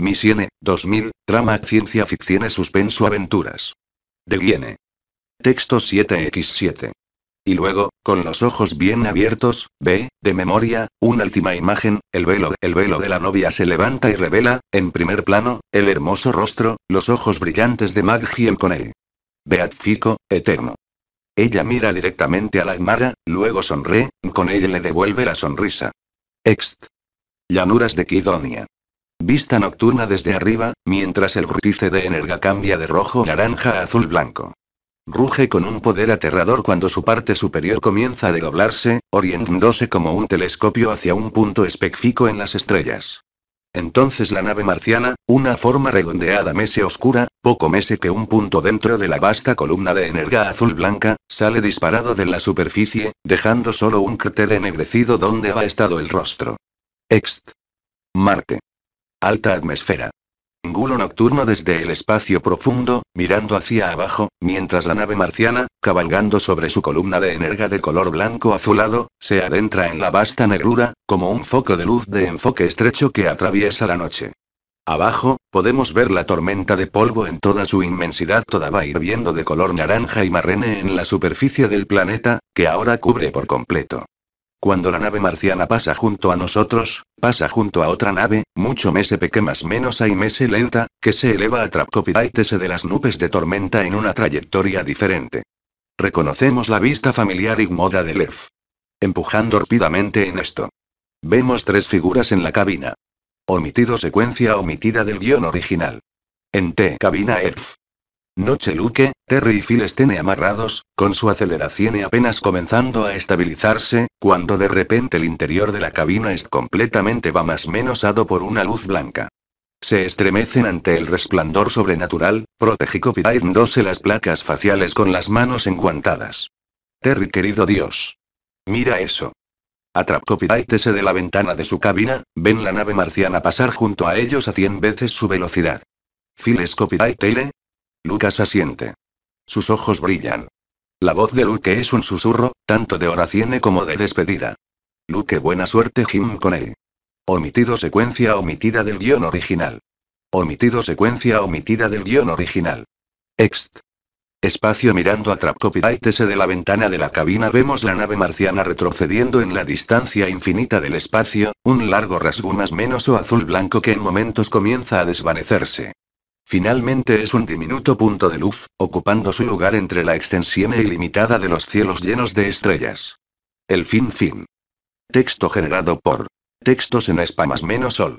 Misione, 2000, trama ciencia ficción suspenso aventuras. De e. Texto 7x7. Y luego, con los ojos bien abiertos, ve, de memoria, una última imagen, el velo, el velo de la novia se levanta y revela, en primer plano, el hermoso rostro, los ojos brillantes de Maggie con él. Beatfico, eterno. Ella mira directamente a la Aymara, luego sonríe, con ella le devuelve la sonrisa. Ext. Llanuras de Kidonia. Vista nocturna desde arriba, mientras el rutice de energía cambia de rojo naranja a azul blanco. Ruge con un poder aterrador cuando su parte superior comienza a doblarse, orientándose como un telescopio hacia un punto específico en las estrellas. Entonces la nave marciana, una forma redondeada mese oscura, poco mese que un punto dentro de la vasta columna de energía azul blanca, sale disparado de la superficie, dejando solo un cráter ennegrecido donde ha estado el rostro. Ext. Marte. Alta atmósfera. Gulo nocturno desde el espacio profundo, mirando hacia abajo, mientras la nave marciana, cabalgando sobre su columna de energía de color blanco azulado, se adentra en la vasta negrura, como un foco de luz de enfoque estrecho que atraviesa la noche. Abajo, podemos ver la tormenta de polvo en toda su inmensidad, toda va hirviendo de color naranja y marrene en la superficie del planeta, que ahora cubre por completo. Cuando la nave marciana pasa junto a nosotros, pasa junto a otra nave, mucho mese más menos hay mese lenta, que se eleva a tese de las nubes de tormenta en una trayectoria diferente. Reconocemos la vista familiar y moda del ERF. Empujando rápidamente en esto. Vemos tres figuras en la cabina. Omitido secuencia omitida del guión original. En T cabina Elf. Noche Luke, Terry y Phil estén amarrados, con su aceleración y apenas comenzando a estabilizarse, cuando de repente el interior de la cabina es completamente va más menosado por una luz blanca. Se estremecen ante el resplandor sobrenatural, protegico pirándose las placas faciales con las manos enguantadas. Terry querido Dios. Mira eso. copyright se de la ventana de su cabina, ven la nave marciana pasar junto a ellos a cien veces su velocidad. Phil L. Lucas asiente. Sus ojos brillan. La voz de Luke es un susurro, tanto de oración como de despedida. Luke, buena suerte, Jim él. Omitido secuencia omitida del guión original. Omitido secuencia omitida del guión original. Ext. Espacio mirando a Trap Copyright de la ventana de la cabina vemos la nave marciana retrocediendo en la distancia infinita del espacio, un largo rasgo más menos o azul blanco que en momentos comienza a desvanecerse. Finalmente es un diminuto punto de luz, ocupando su lugar entre la extensión ilimitada de los cielos llenos de estrellas. El fin fin. Texto generado por textos en espamas menos sol.